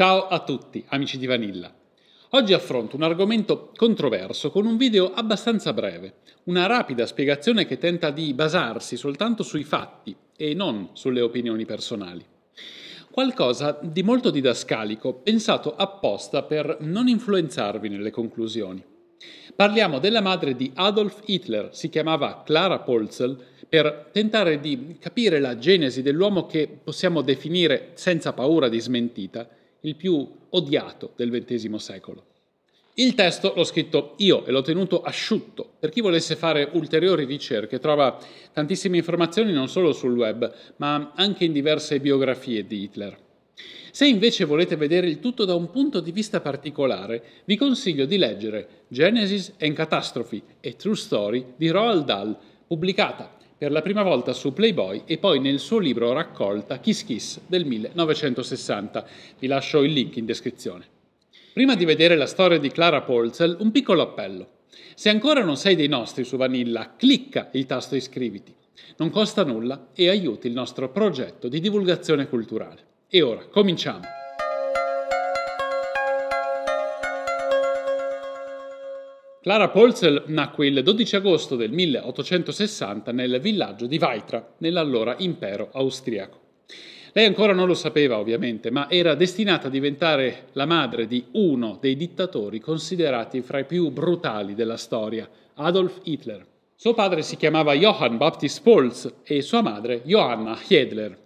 Ciao a tutti, amici di Vanilla. Oggi affronto un argomento controverso con un video abbastanza breve, una rapida spiegazione che tenta di basarsi soltanto sui fatti e non sulle opinioni personali. Qualcosa di molto didascalico, pensato apposta per non influenzarvi nelle conclusioni. Parliamo della madre di Adolf Hitler, si chiamava Clara Polzel, per tentare di capire la genesi dell'uomo che possiamo definire senza paura di smentita, il più odiato del XX secolo. Il testo l'ho scritto io e l'ho tenuto asciutto. Per chi volesse fare ulteriori ricerche trova tantissime informazioni non solo sul web, ma anche in diverse biografie di Hitler. Se invece volete vedere il tutto da un punto di vista particolare, vi consiglio di leggere Genesis and Catastrophe e True Story di Roald Dahl, pubblicata per la prima volta su Playboy e poi nel suo libro raccolta Kiss Kiss del 1960. Vi lascio il link in descrizione. Prima di vedere la storia di Clara Polzel, un piccolo appello. Se ancora non sei dei nostri su Vanilla, clicca il tasto iscriviti. Non costa nulla e aiuti il nostro progetto di divulgazione culturale. E ora cominciamo! Clara Polzel nacque il 12 agosto del 1860 nel villaggio di Vaitra, nell'allora impero austriaco. Lei ancora non lo sapeva ovviamente, ma era destinata a diventare la madre di uno dei dittatori considerati fra i più brutali della storia, Adolf Hitler. Suo padre si chiamava Johann Baptist Polz e sua madre Johanna Hiedler.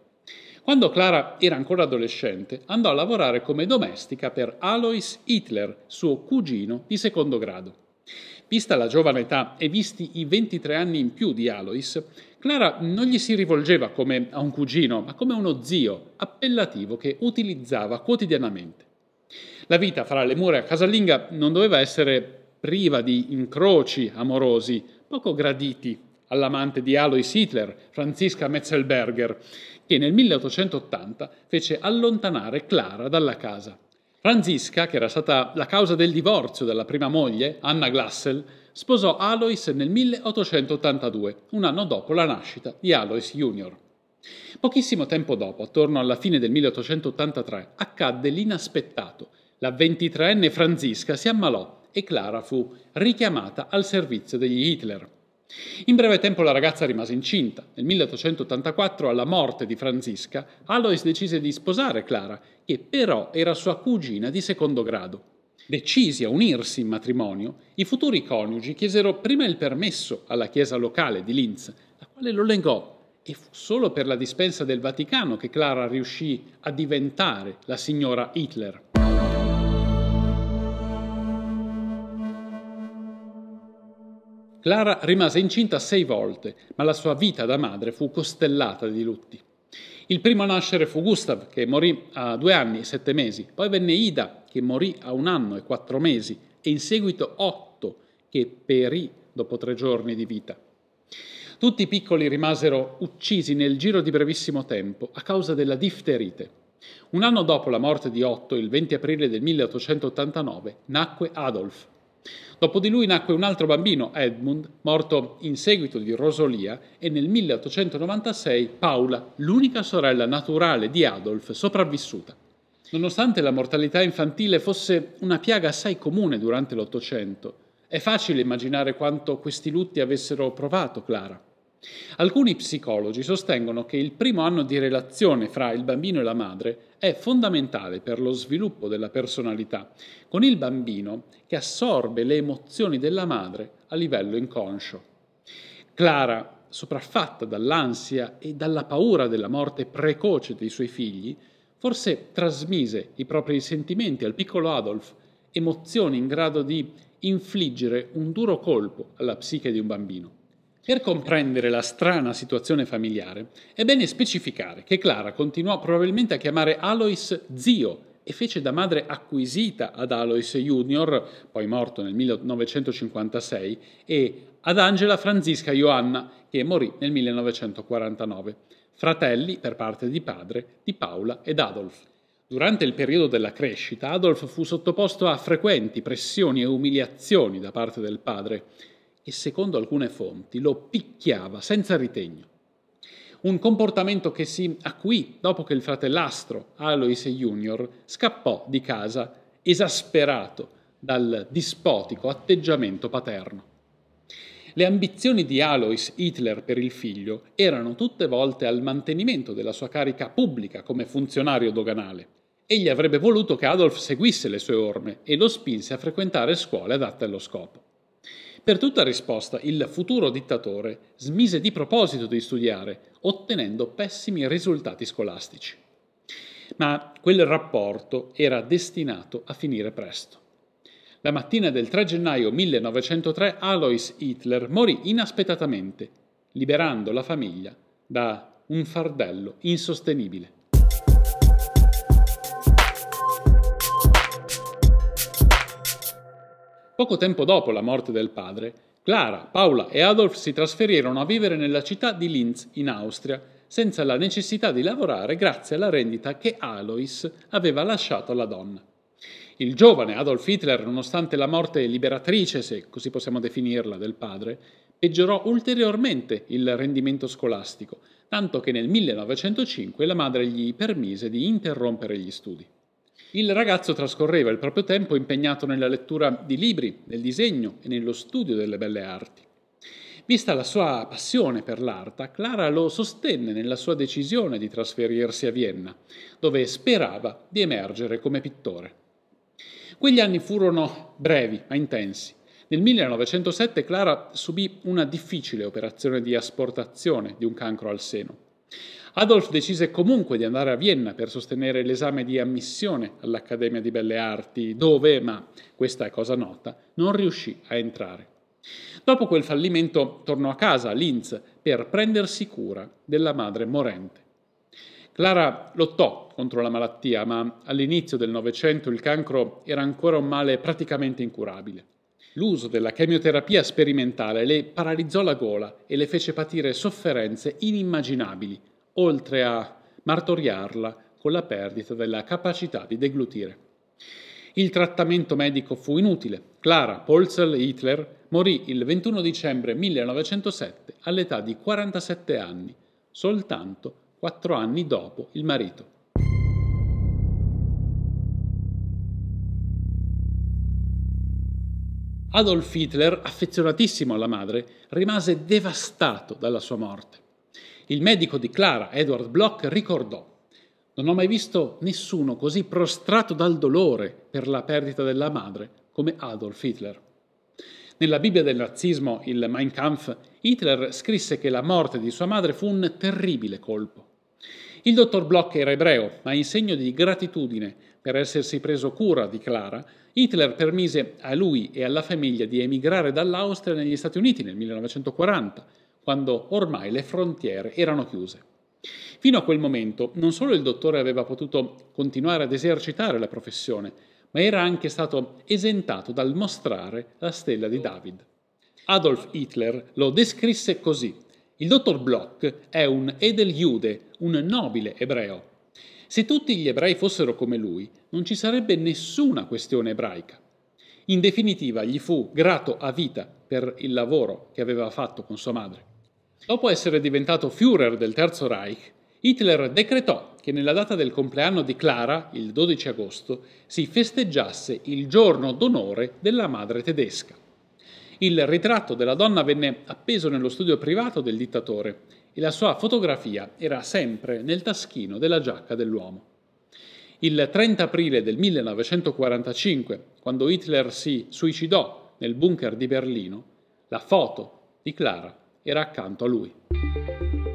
Quando Clara era ancora adolescente, andò a lavorare come domestica per Alois Hitler, suo cugino di secondo grado. Vista la giovane età e visti i 23 anni in più di Alois, Clara non gli si rivolgeva come a un cugino, ma come a uno zio, appellativo che utilizzava quotidianamente. La vita fra le mura casalinga non doveva essere priva di incroci amorosi, poco graditi all'amante di Alois Hitler, Franziska Metzelberger, che nel 1880 fece allontanare Clara dalla casa. Franziska, che era stata la causa del divorzio della prima moglie, Anna Glassel, sposò Alois nel 1882, un anno dopo la nascita di Alois Jr. Pochissimo tempo dopo, attorno alla fine del 1883, accadde l'inaspettato. La 23enne Franziska si ammalò e Clara fu richiamata al servizio degli Hitler. In breve tempo la ragazza rimase incinta. Nel 1884, alla morte di Franziska, Alois decise di sposare Clara, che però era sua cugina di secondo grado. Decisi a unirsi in matrimonio, i futuri coniugi chiesero prima il permesso alla chiesa locale di Linz, la quale lo negò, e fu solo per la dispensa del Vaticano che Clara riuscì a diventare la signora Hitler. Clara rimase incinta sei volte, ma la sua vita da madre fu costellata di lutti. Il primo a nascere fu Gustav, che morì a due anni e sette mesi, poi venne Ida, che morì a un anno e quattro mesi, e in seguito Otto, che perì dopo tre giorni di vita. Tutti i piccoli rimasero uccisi nel giro di brevissimo tempo a causa della difterite. Un anno dopo la morte di Otto, il 20 aprile del 1889, nacque Adolf, Dopo di lui nacque un altro bambino, Edmund, morto in seguito di Rosolia, e nel 1896 Paula, l'unica sorella naturale di Adolf, sopravvissuta. Nonostante la mortalità infantile fosse una piaga assai comune durante l'Ottocento, è facile immaginare quanto questi lutti avessero provato Clara. Alcuni psicologi sostengono che il primo anno di relazione fra il bambino e la madre è fondamentale per lo sviluppo della personalità, con il bambino che assorbe le emozioni della madre a livello inconscio. Clara, sopraffatta dall'ansia e dalla paura della morte precoce dei suoi figli, forse trasmise i propri sentimenti al piccolo Adolf, emozioni in grado di infliggere un duro colpo alla psiche di un bambino. Per comprendere la strana situazione familiare, è bene specificare che Clara continuò probabilmente a chiamare Alois zio e fece da madre acquisita ad Alois Junior, poi morto nel 1956, e ad Angela Franziska Joanna, che morì nel 1949, fratelli per parte di padre di Paola ed Adolf. Durante il periodo della crescita, Adolf fu sottoposto a frequenti pressioni e umiliazioni da parte del padre, e secondo alcune fonti lo picchiava senza ritegno. Un comportamento che si acuì dopo che il fratellastro, Alois Junior scappò di casa esasperato dal dispotico atteggiamento paterno. Le ambizioni di Alois Hitler per il figlio erano tutte volte al mantenimento della sua carica pubblica come funzionario doganale. Egli avrebbe voluto che Adolf seguisse le sue orme e lo spinse a frequentare scuole adatte allo scopo. Per tutta risposta il futuro dittatore smise di proposito di studiare, ottenendo pessimi risultati scolastici. Ma quel rapporto era destinato a finire presto. La mattina del 3 gennaio 1903 Alois Hitler morì inaspettatamente, liberando la famiglia da un fardello insostenibile. Poco tempo dopo la morte del padre, Clara, Paola e Adolf si trasferirono a vivere nella città di Linz, in Austria, senza la necessità di lavorare grazie alla rendita che Alois aveva lasciato alla donna. Il giovane Adolf Hitler, nonostante la morte liberatrice, se così possiamo definirla, del padre, peggiorò ulteriormente il rendimento scolastico, tanto che nel 1905 la madre gli permise di interrompere gli studi. Il ragazzo trascorreva il proprio tempo impegnato nella lettura di libri, nel disegno e nello studio delle belle arti. Vista la sua passione per l'arte, Clara lo sostenne nella sua decisione di trasferirsi a Vienna, dove sperava di emergere come pittore. Quegli anni furono brevi ma intensi. Nel 1907 Clara subì una difficile operazione di asportazione di un cancro al seno. Adolf decise comunque di andare a Vienna per sostenere l'esame di ammissione all'Accademia di Belle Arti, dove, ma questa è cosa nota, non riuscì a entrare. Dopo quel fallimento tornò a casa, a Linz, per prendersi cura della madre morente. Clara lottò contro la malattia, ma all'inizio del Novecento il cancro era ancora un male praticamente incurabile. L'uso della chemioterapia sperimentale le paralizzò la gola e le fece patire sofferenze inimmaginabili, oltre a martoriarla con la perdita della capacità di deglutire. Il trattamento medico fu inutile. Clara Polzel Hitler morì il 21 dicembre 1907 all'età di 47 anni, soltanto quattro anni dopo il marito. Adolf Hitler, affezionatissimo alla madre, rimase devastato dalla sua morte. Il medico di Clara, Edward Bloch, ricordò non ho mai visto nessuno così prostrato dal dolore per la perdita della madre come Adolf Hitler. Nella Bibbia del nazismo, il Mein Kampf, Hitler scrisse che la morte di sua madre fu un terribile colpo. Il dottor Bloch era ebreo, ma in segno di gratitudine per essersi preso cura di Clara, Hitler permise a lui e alla famiglia di emigrare dall'Austria negli Stati Uniti nel 1940 quando ormai le frontiere erano chiuse. Fino a quel momento non solo il dottore aveva potuto continuare ad esercitare la professione, ma era anche stato esentato dal mostrare la stella di David. Adolf Hitler lo descrisse così. Il dottor Bloch è un Edeljude, un nobile ebreo. Se tutti gli ebrei fossero come lui, non ci sarebbe nessuna questione ebraica. In definitiva, gli fu grato a vita per il lavoro che aveva fatto con sua madre. Dopo essere diventato Führer del Terzo Reich, Hitler decretò che nella data del compleanno di Clara, il 12 agosto, si festeggiasse il giorno d'onore della madre tedesca. Il ritratto della donna venne appeso nello studio privato del dittatore e la sua fotografia era sempre nel taschino della giacca dell'uomo. Il 30 aprile del 1945, quando Hitler si suicidò nel bunker di Berlino, la foto di Clara era accanto a lui.